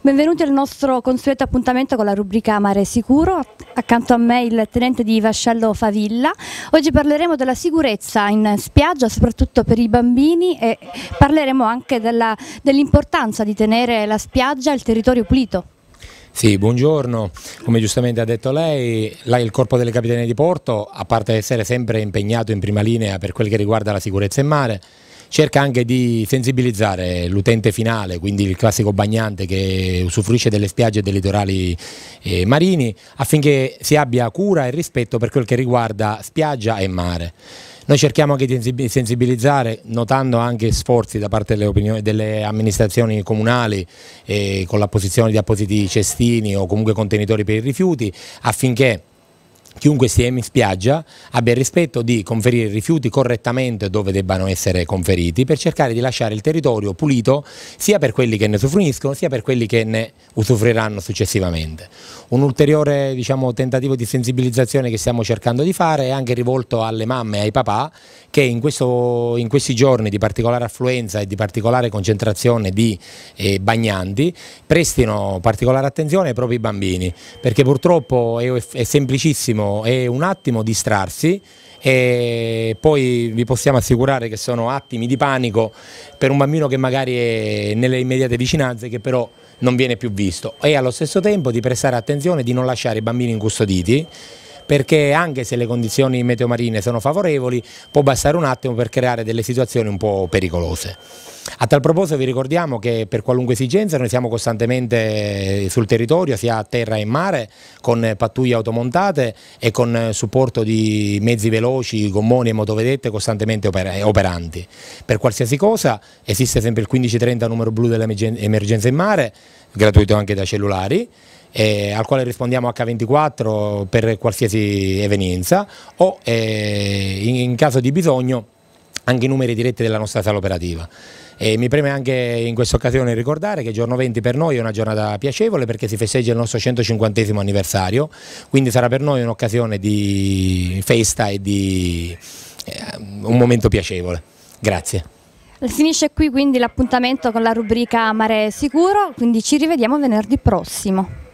Benvenuti al nostro consueto appuntamento con la rubrica Mare Sicuro, accanto a me il tenente di Vascello Favilla. Oggi parleremo della sicurezza in spiaggia, soprattutto per i bambini e parleremo anche dell'importanza dell di tenere la spiaggia e il territorio pulito. Sì, buongiorno. Come giustamente ha detto lei, il Corpo delle Capitanie di Porto, a parte essere sempre impegnato in prima linea per quel che riguarda la sicurezza in mare, cerca anche di sensibilizzare l'utente finale, quindi il classico bagnante che usufruisce delle spiagge e dei litorali eh, marini, affinché si abbia cura e rispetto per quel che riguarda spiaggia e mare. Noi cerchiamo anche di sensibilizzare, notando anche sforzi da parte delle, opinioni, delle amministrazioni comunali eh, con l'apposizione di appositi cestini o comunque contenitori per i rifiuti, affinché chiunque stia in spiaggia abbia il rispetto di conferire i rifiuti correttamente dove debbano essere conferiti per cercare di lasciare il territorio pulito sia per quelli che ne usufruiscono sia per quelli che ne usufruiranno successivamente. Un ulteriore diciamo, tentativo di sensibilizzazione che stiamo cercando di fare è anche rivolto alle mamme e ai papà che in, questo, in questi giorni di particolare affluenza e di particolare concentrazione di eh, bagnanti prestino particolare attenzione ai propri bambini perché purtroppo è, è semplicissimo e un attimo distrarsi e poi vi possiamo assicurare che sono attimi di panico per un bambino che magari è nelle immediate vicinanze che però non viene più visto e allo stesso tempo di prestare attenzione di non lasciare i bambini incustoditi perché anche se le condizioni meteo marine sono favorevoli può bastare un attimo per creare delle situazioni un po' pericolose. A tal proposito vi ricordiamo che per qualunque esigenza noi siamo costantemente eh, sul territorio, sia a terra che in mare, con pattuglie automontate e con eh, supporto di mezzi veloci, gommoni e motovedette costantemente operanti. Per qualsiasi cosa esiste sempre il 1530 numero blu dell'emergenza in mare, gratuito anche da cellulari eh, al quale rispondiamo H24 per qualsiasi evenienza o eh, in, in caso di bisogno anche i numeri diretti della nostra sala operativa. E mi preme anche in questa occasione ricordare che giorno 20 per noi è una giornata piacevole perché si festeggia il nostro 150 anniversario, quindi sarà per noi un'occasione di festa e di eh, un momento piacevole. Grazie. Finisce qui quindi l'appuntamento con la rubrica Mare Sicuro, quindi ci rivediamo venerdì prossimo.